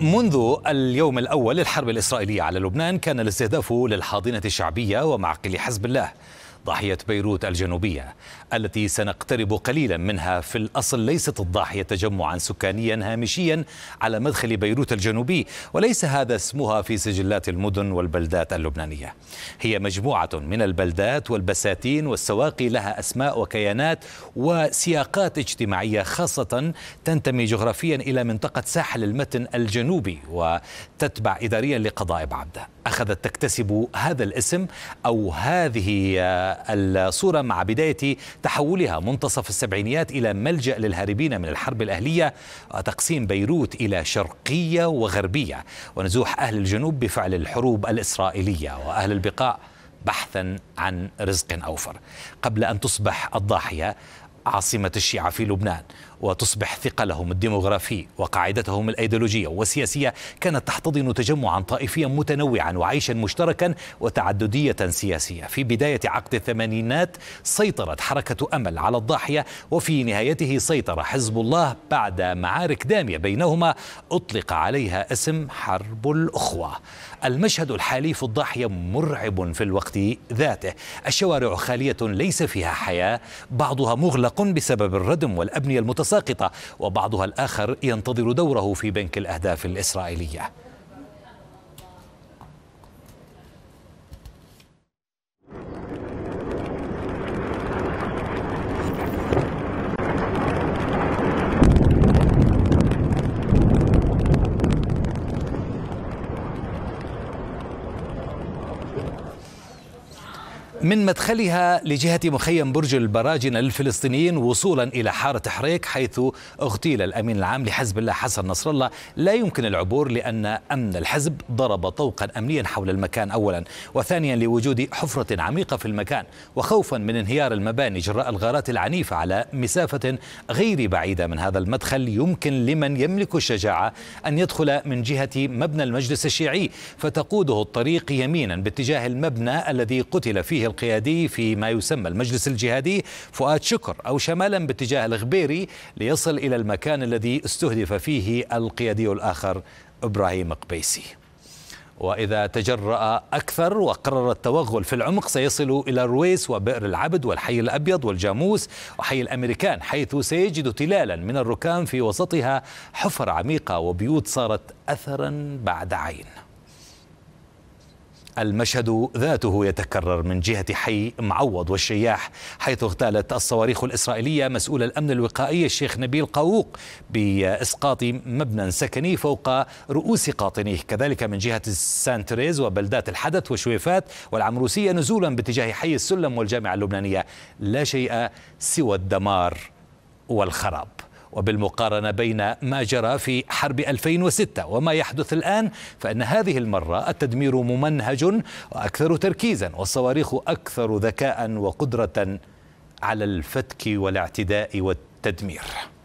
منذ اليوم الأول للحرب الإسرائيلية على لبنان كان الاستهداف للحاضنة الشعبية ومعقل حزب الله ضاحية بيروت الجنوبية التي سنقترب قليلا منها في الأصل ليست الضاحية تجمعا سكانيا هامشيا على مدخل بيروت الجنوبي وليس هذا اسمها في سجلات المدن والبلدات اللبنانية هي مجموعة من البلدات والبساتين والسواقي لها أسماء وكيانات وسياقات اجتماعية خاصة تنتمي جغرافيا إلى منطقة ساحل المتن الجنوبي وتتبع إداريا لقضاء بعبدة أخذت تكتسب هذا الاسم أو هذه الصورة مع بداية تحولها منتصف السبعينيات إلى ملجأ للهاربين من الحرب الأهلية وتقسيم بيروت إلى شرقية وغربية ونزوح أهل الجنوب بفعل الحروب الإسرائيلية وأهل البقاع بحثا عن رزق أوفر قبل أن تصبح الضاحية عاصمة الشيعة في لبنان وتصبح ثقلهم الديموغرافي وقاعدتهم الايديولوجيه والسياسيه كانت تحتضن تجمعا طائفيا متنوعا وعيشا مشتركا وتعدديه سياسيه في بدايه عقد الثمانينات سيطرت حركه امل على الضاحيه وفي نهايته سيطر حزب الله بعد معارك داميه بينهما اطلق عليها اسم حرب الاخوه المشهد الحالي في الضاحيه مرعب في الوقت ذاته الشوارع خاليه ليس فيها حياه بعضها مغلق بسبب الردم والابنيه المتصلة متساقطة وبعضها الآخر ينتظر دوره في بنك الأهداف الإسرائيلية من مدخلها لجهة مخيم برج البراجنة للفلسطينيين وصولا إلى حارة حريك حيث اغتيل الأمين العام لحزب الله حسن نصر الله لا يمكن العبور لأن أمن الحزب ضرب طوقا أمنيا حول المكان أولا وثانيا لوجود حفرة عميقة في المكان وخوفا من انهيار المباني جراء الغارات العنيفة على مسافة غير بعيدة من هذا المدخل يمكن لمن يملك الشجاعة أن يدخل من جهة مبنى المجلس الشيعي فتقوده الطريق يمينا باتجاه المبنى الذي قتل فيه القيادي في ما يسمى المجلس الجهادي فؤاد شكر أو شمالا باتجاه الغبيري ليصل إلى المكان الذي استهدف فيه القيادي الآخر إبراهيم قبيسي وإذا تجرأ أكثر وقرر التوغل في العمق سيصل إلى رويس وبئر العبد والحي الأبيض والجاموس وحي الأمريكان حيث سيجد تلالا من الركام في وسطها حفر عميقة وبيوت صارت أثرا بعد عين المشهد ذاته يتكرر من جهة حي معوض والشياح حيث اغتالت الصواريخ الإسرائيلية مسؤول الأمن الوقائي الشيخ نبيل قاووق بإسقاط مبنى سكني فوق رؤوس قاطنيه كذلك من جهة سانتريز وبلدات الحدث وشويفات والعمروسية نزولا باتجاه حي السلم والجامعة اللبنانية لا شيء سوى الدمار والخراب وبالمقارنة بين ما جرى في حرب 2006 وما يحدث الآن فإن هذه المرة التدمير ممنهج وأكثر تركيزا والصواريخ أكثر ذكاء وقدرة على الفتك والاعتداء والتدمير